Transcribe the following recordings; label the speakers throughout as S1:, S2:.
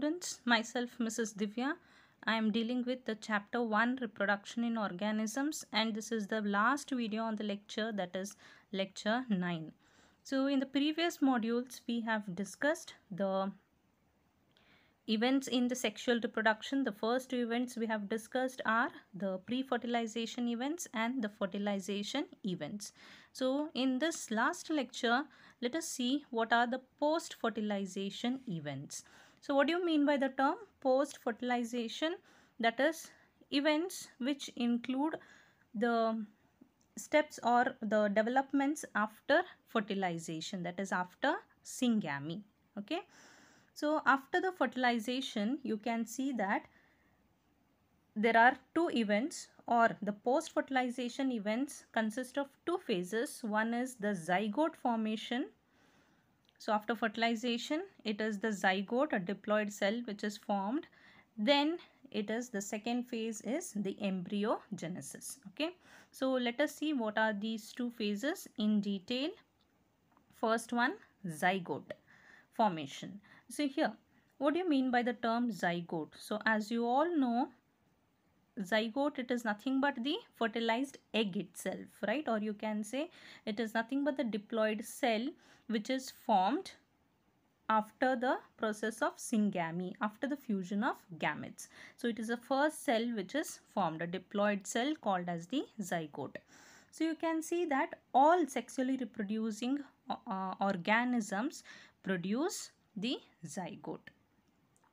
S1: students, myself Mrs. Divya. I am dealing with the chapter 1 reproduction in organisms and this is the last video on the lecture that is lecture 9. So in the previous modules we have discussed the events in the sexual reproduction. The first two events we have discussed are the pre-fertilization events and the fertilization events. So in this last lecture let us see what are the post-fertilization events. So what do you mean by the term post-fertilization? That is events which include the steps or the developments after fertilization that is after syngamy. Okay. So after the fertilization you can see that there are two events or the post-fertilization events consist of two phases. One is the zygote formation so after fertilization, it is the zygote, a diploid cell which is formed. Then it is the second phase is the embryogenesis. Okay. So let us see what are these two phases in detail. First one, zygote formation. So here, what do you mean by the term zygote? So as you all know, zygote it is nothing but the fertilized egg itself right or you can say it is nothing but the diploid cell which is formed after the process of syngamy after the fusion of gametes so it is the first cell which is formed a diploid cell called as the zygote so you can see that all sexually reproducing uh, uh organisms produce the zygote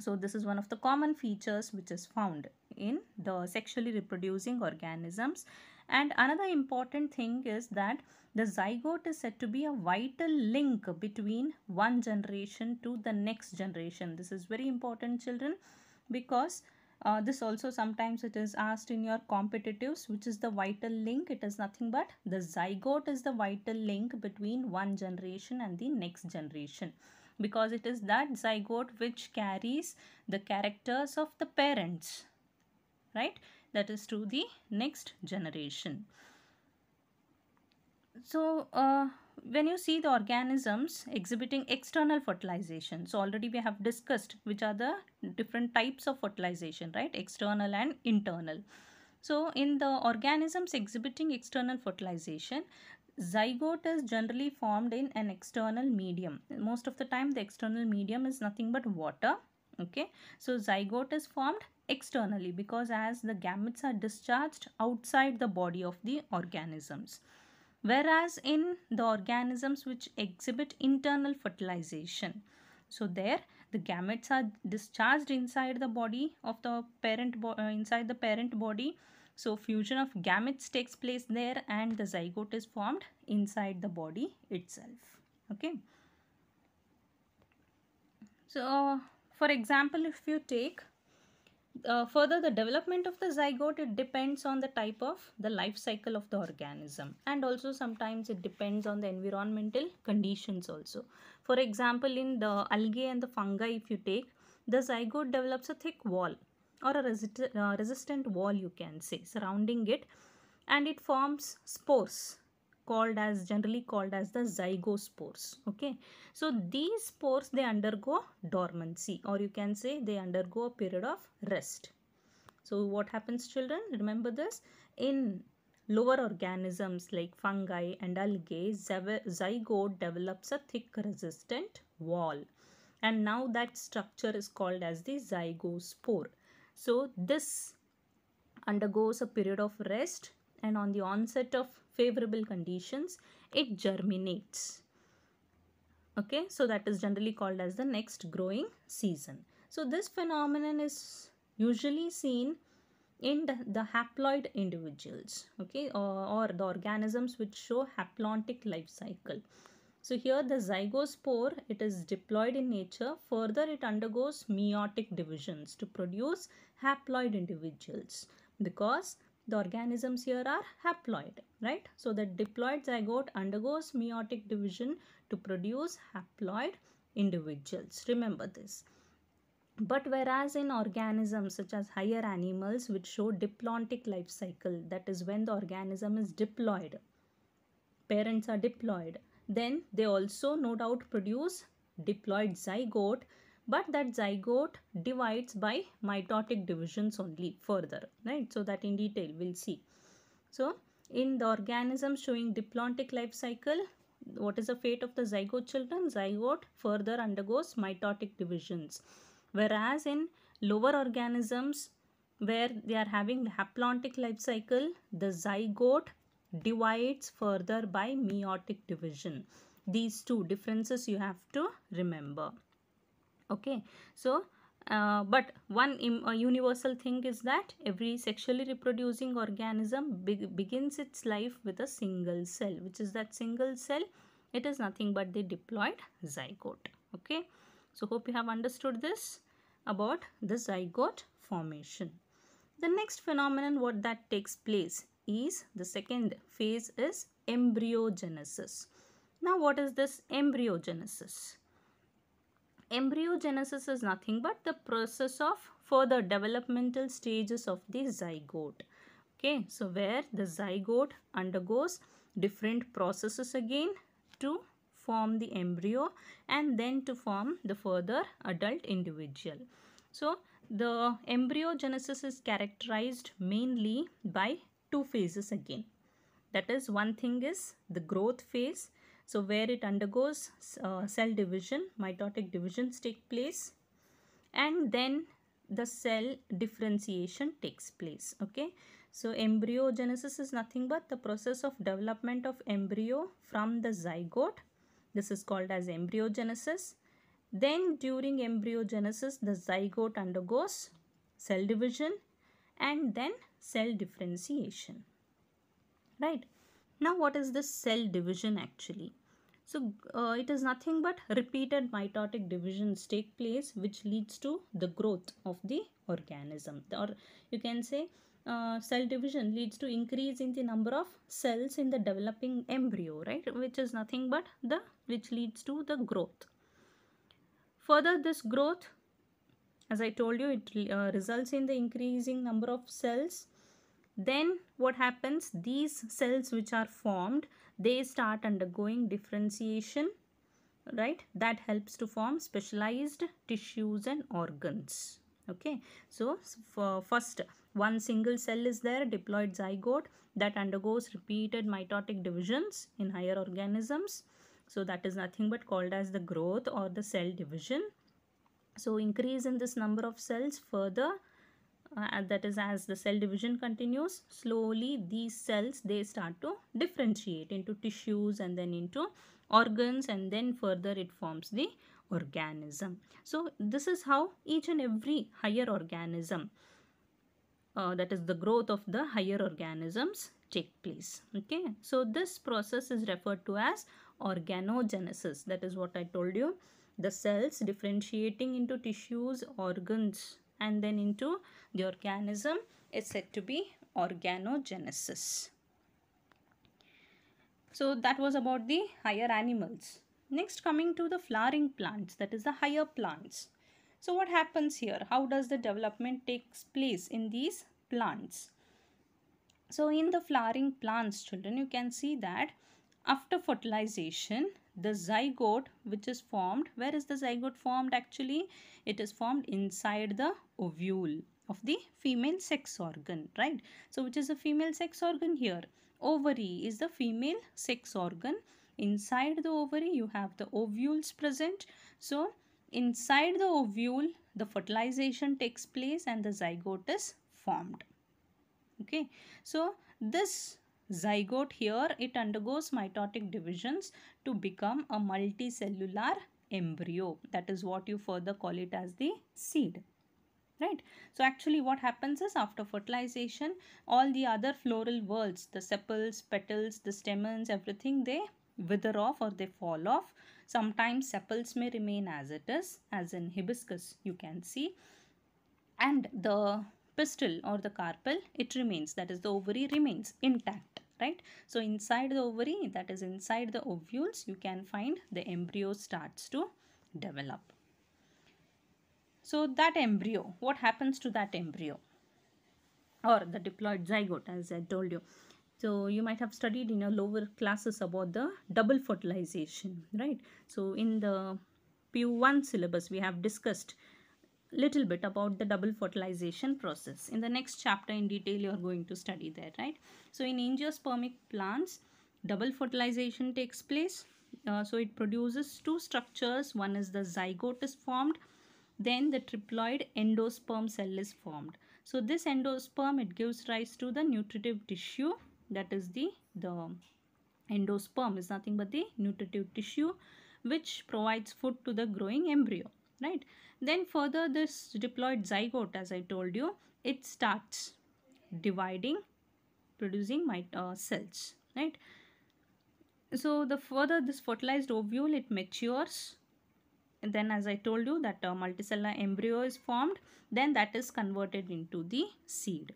S1: so this is one of the common features which is found in the sexually reproducing organisms. And another important thing is that the zygote is said to be a vital link between one generation to the next generation. This is very important children because uh, this also sometimes it is asked in your competitives which is the vital link it is nothing but the zygote is the vital link between one generation and the next generation because it is that zygote which carries the characters of the parents right that is to the next generation so uh, when you see the organisms exhibiting external fertilization so already we have discussed which are the different types of fertilization right external and internal so in the organisms exhibiting external fertilization Zygote is generally formed in an external medium. Most of the time the external medium is nothing but water. Okay, so zygote is formed externally because as the gametes are discharged outside the body of the organisms. Whereas in the organisms which exhibit internal fertilization, so there the gametes are discharged inside the body of the parent, uh, inside the parent body so fusion of gametes takes place there and the zygote is formed inside the body itself. Okay. So for example, if you take uh, further the development of the zygote it depends on the type of the life cycle of the organism and also sometimes it depends on the environmental conditions also for example in the algae and the fungi if you take the zygote develops a thick wall or a resist uh, resistant wall you can say surrounding it and it forms spores called as generally called as the zygospores okay so these spores they undergo dormancy or you can say they undergo a period of rest so what happens children remember this in lower organisms like fungi and algae zygote develops a thick resistant wall and now that structure is called as the zygospore so this undergoes a period of rest and on the onset of favorable conditions, it germinates. Okay, so that is generally called as the next growing season. So this phenomenon is usually seen in the, the haploid individuals, okay, or, or the organisms which show haplontic life cycle. So here the zygospore, it is diploid in nature. Further, it undergoes meiotic divisions to produce haploid individuals because the organisms here are haploid, right? So the diploid zygote undergoes meiotic division to produce haploid individuals. Remember this. But whereas in organisms such as higher animals which show diplontic life cycle, that is when the organism is diploid, parents are diploid, then they also no doubt produce diploid zygote but that zygote divides by mitotic divisions only further right so that in detail we'll see so in the organism showing diplontic life cycle what is the fate of the zygote children zygote further undergoes mitotic divisions whereas in lower organisms where they are having haplontic life cycle the zygote divides further by meiotic division. These two differences you have to remember. Okay, so uh, but one uh, universal thing is that every sexually reproducing organism be begins its life with a single cell, which is that single cell, it is nothing but the diploid zygote. Okay, so hope you have understood this about the zygote formation. The next phenomenon what that takes place is the second phase is embryogenesis. Now what is this embryogenesis? Embryogenesis is nothing but the process of further developmental stages of the zygote. Okay, so where the zygote undergoes different processes again to form the embryo and then to form the further adult individual. So the embryogenesis is characterized mainly by two phases again. That is one thing is the growth phase. So where it undergoes uh, cell division, mitotic divisions take place and then the cell differentiation takes place. Okay. So embryogenesis is nothing but the process of development of embryo from the zygote. This is called as embryogenesis. Then during embryogenesis, the zygote undergoes cell division and then cell differentiation right now what is this cell division actually so uh, it is nothing but repeated mitotic divisions take place which leads to the growth of the organism or you can say uh, cell division leads to increase in the number of cells in the developing embryo right which is nothing but the which leads to the growth further this growth as I told you it uh, results in the increasing number of cells then what happens these cells which are formed they start undergoing differentiation right that helps to form specialized tissues and organs okay so first one single cell is there diploid zygote that undergoes repeated mitotic divisions in higher organisms so that is nothing but called as the growth or the cell division so increase in this number of cells further uh, that is as the cell division continues slowly these cells they start to differentiate into tissues and then into organs and then further it forms the organism so this is how each and every higher organism uh, that is the growth of the higher organisms take place okay so this process is referred to as organogenesis that is what i told you the cells differentiating into tissues, organs and then into the organism is said to be organogenesis. So that was about the higher animals. Next coming to the flowering plants that is the higher plants. So what happens here? How does the development takes place in these plants? So in the flowering plants children you can see that after fertilization the zygote which is formed where is the zygote formed actually it is formed inside the ovule of the female sex organ right so which is the female sex organ here ovary is the female sex organ inside the ovary you have the ovules present so inside the ovule the fertilization takes place and the zygote is formed okay so this Zygote here it undergoes mitotic divisions to become a multicellular embryo that is what you further call it as the seed right so actually what happens is after fertilization all the other floral worlds the sepals petals the stamens everything they wither off or they fall off sometimes sepals may remain as it is as in hibiscus you can see and the pistil or the carpel, it remains, that is the ovary remains intact, right? So inside the ovary, that is inside the ovules, you can find the embryo starts to develop. So that embryo, what happens to that embryo? Or the diploid zygote as I told you. So you might have studied in your lower classes about the double fertilization, right? So in the p one syllabus, we have discussed little bit about the double fertilization process. In the next chapter in detail you are going to study that right. So in angiospermic plants double fertilization takes place. Uh, so it produces two structures one is the zygote is formed then the triploid endosperm cell is formed. So this endosperm it gives rise to the nutritive tissue that is the the endosperm is nothing but the nutritive tissue which provides food to the growing embryo right then further this diploid zygote as i told you it starts dividing producing my uh, cells right so the further this fertilized ovule it matures and then as i told you that uh, multicellular embryo is formed then that is converted into the seed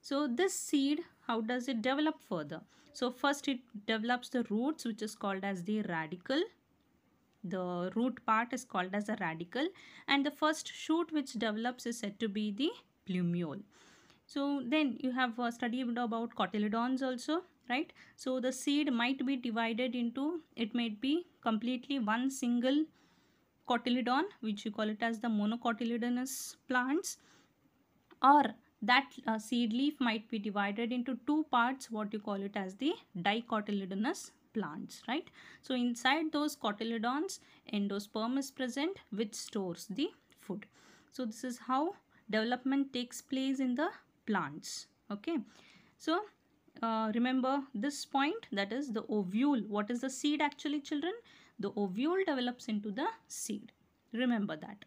S1: so this seed how does it develop further so first it develops the roots which is called as the radical the root part is called as a radical and the first shoot which develops is said to be the plumule. So then you have uh, studied about cotyledons also right. So the seed might be divided into it might be completely one single cotyledon which you call it as the monocotyledonous plants or that uh, seed leaf might be divided into two parts what you call it as the dicotyledonous plants right so inside those cotyledons endosperm is present which stores the food so this is how development takes place in the plants okay so uh, remember this point that is the ovule what is the seed actually children the ovule develops into the seed remember that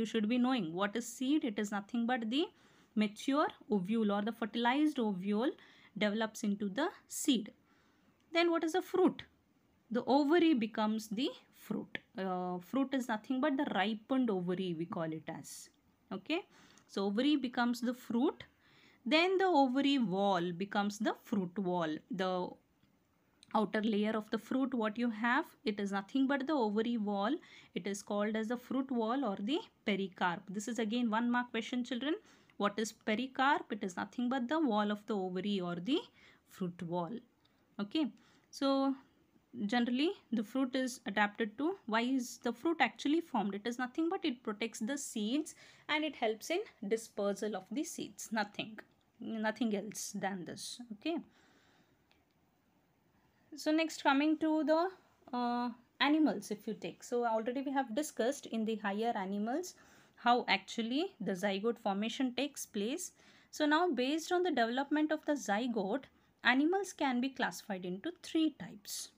S1: you should be knowing what is seed it is nothing but the mature ovule or the fertilized ovule develops into the seed then what is a fruit? The ovary becomes the fruit. Uh, fruit is nothing but the ripened ovary we call it as. Okay. So ovary becomes the fruit. Then the ovary wall becomes the fruit wall. The outer layer of the fruit what you have it is nothing but the ovary wall it is called as the fruit wall or the pericarp this is again one mark question children what is pericarp it is nothing but the wall of the ovary or the fruit wall okay so generally the fruit is adapted to why is the fruit actually formed it is nothing but it protects the seeds and it helps in dispersal of the seeds nothing nothing else than this okay so next coming to the uh, animals if you take so already we have discussed in the higher animals how actually the zygote formation takes place so now based on the development of the zygote animals can be classified into three types.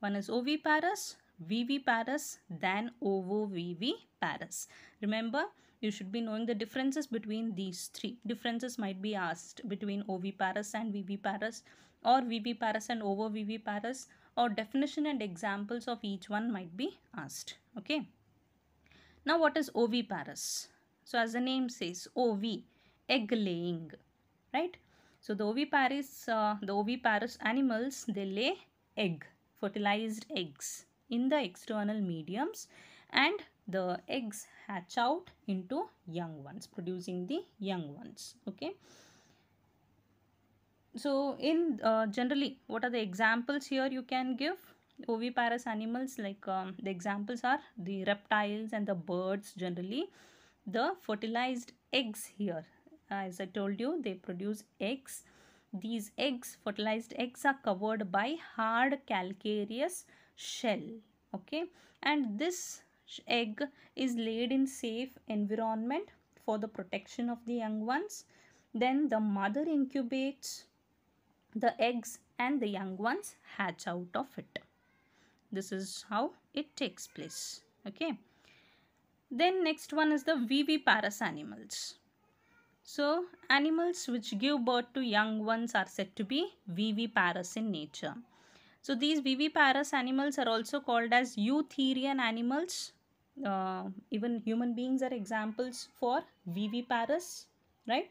S1: One is oviparous, viviparous, then ovoviviparous. Remember, you should be knowing the differences between these three. Differences might be asked between oviparous and viviparous or viviparous and ovoviviparous or definition and examples of each one might be asked. Okay. Now what is oviparous? So as the name says, OV, egg laying, right? So the oviparous, uh, the oviparous animals, they lay egg, fertilized eggs in the external mediums and the eggs hatch out into young ones, producing the young ones, okay. So in uh, generally, what are the examples here you can give? Oviparous animals like um, the examples are the reptiles and the birds generally. The fertilized eggs here uh, as I told you they produce eggs. These eggs, fertilized eggs are covered by hard calcareous shell okay and this egg is laid in safe environment for the protection of the young ones then the mother incubates the eggs and the young ones hatch out of it this is how it takes place okay then next one is the viviparous animals so, animals which give birth to young ones are said to be viviparous in nature. So, these viviparous animals are also called as eutherian animals. Uh, even human beings are examples for viviparous, right?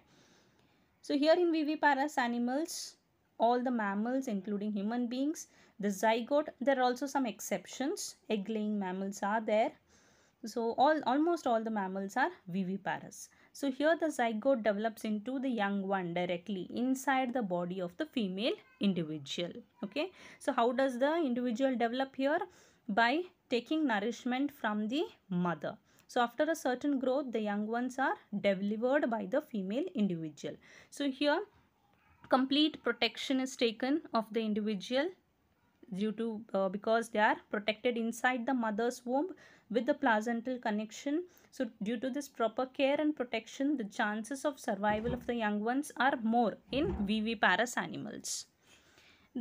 S1: So, here in viviparous animals, all the mammals including human beings, the zygote, there are also some exceptions. Egg-laying mammals are there. So, all almost all the mammals are viviparous. So here the zygote develops into the young one directly inside the body of the female individual. Okay. So how does the individual develop here? By taking nourishment from the mother. So after a certain growth, the young ones are delivered by the female individual. So here complete protection is taken of the individual due to uh, because they are protected inside the mother's womb with the placental connection so due to this proper care and protection the chances of survival of the young ones are more in viviparous animals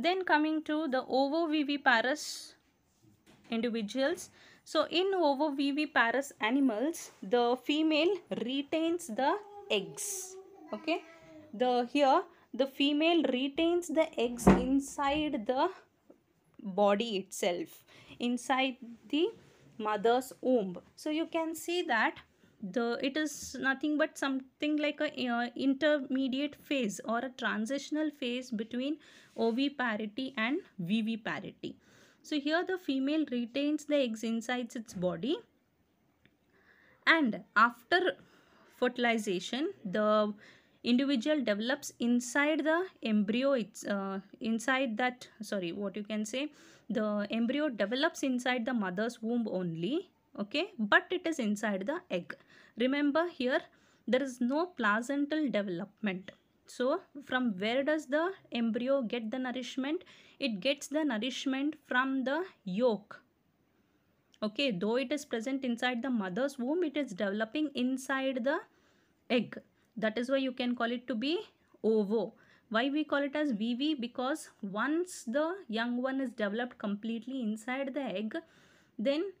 S1: then coming to the ovoviviparous individuals so in ovoviviparous animals the female retains the eggs okay the here the female retains the eggs inside the body itself inside the mother's womb so you can see that the it is nothing but something like a uh, intermediate phase or a transitional phase between oviparity and viviparity so here the female retains the eggs inside its body and after fertilization the individual develops inside the embryo it's uh, inside that sorry what you can say the embryo develops inside the mother's womb only okay but it is inside the egg remember here there is no placental development so from where does the embryo get the nourishment it gets the nourishment from the yolk okay though it is present inside the mother's womb it is developing inside the egg that is why you can call it to be ovo. Why we call it as VV? Because once the young one is developed completely inside the egg, then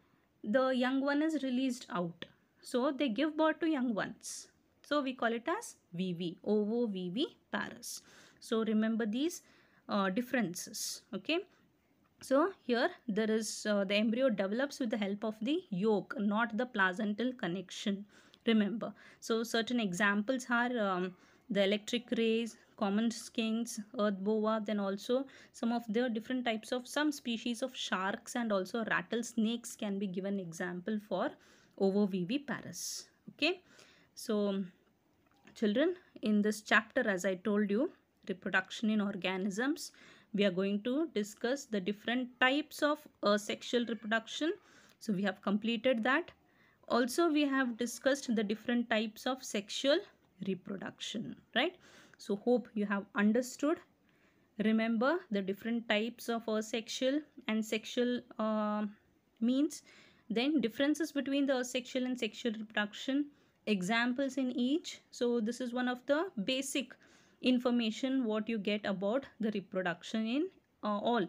S1: the young one is released out. So they give birth to young ones. So we call it as VV, ovo VV paras. So remember these uh, differences. Okay. So here there is uh, the embryo develops with the help of the yolk, not the placental connection remember. So certain examples are um, the electric rays, common skinks, earth boa, then also some of the different types of some species of sharks and also rattlesnakes can be given example for Ovovivi paris. Okay. So children, in this chapter as I told you, reproduction in organisms, we are going to discuss the different types of asexual reproduction. So we have completed that also we have discussed the different types of sexual reproduction right so hope you have understood remember the different types of asexual uh, and sexual uh, means then differences between the asexual and sexual reproduction examples in each so this is one of the basic information what you get about the reproduction in uh, all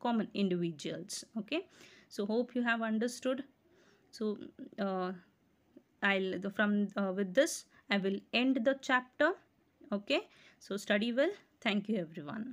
S1: common individuals okay so hope you have understood so uh, i'll from uh, with this i will end the chapter okay so study well thank you everyone